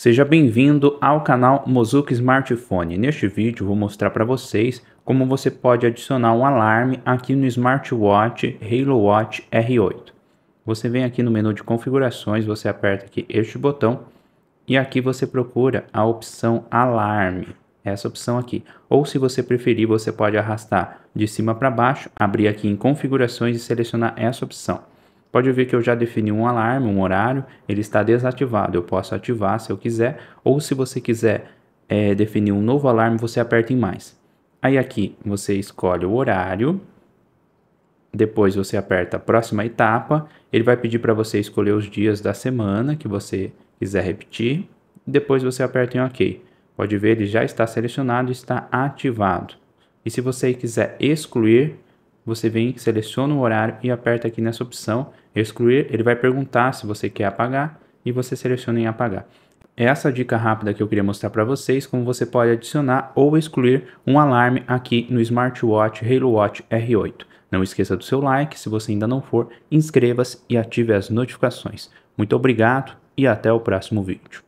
Seja bem-vindo ao canal Mozuki Smartphone. Neste vídeo vou mostrar para vocês como você pode adicionar um alarme aqui no smartwatch Halo Watch R8. Você vem aqui no menu de configurações, você aperta aqui este botão e aqui você procura a opção alarme, essa opção aqui. Ou se você preferir, você pode arrastar de cima para baixo, abrir aqui em configurações e selecionar essa opção. Pode ver que eu já defini um alarme, um horário, ele está desativado. Eu posso ativar se eu quiser, ou se você quiser é, definir um novo alarme, você aperta em mais. Aí aqui você escolhe o horário, depois você aperta a próxima etapa, ele vai pedir para você escolher os dias da semana que você quiser repetir, depois você aperta em OK. Pode ver, ele já está selecionado, está ativado. E se você quiser excluir, você vem, seleciona o horário e aperta aqui nessa opção excluir. Ele vai perguntar se você quer apagar e você seleciona em apagar. Essa dica rápida que eu queria mostrar para vocês como você pode adicionar ou excluir um alarme aqui no smartwatch Halo Watch R8. Não esqueça do seu like, se você ainda não for, inscreva-se e ative as notificações. Muito obrigado e até o próximo vídeo.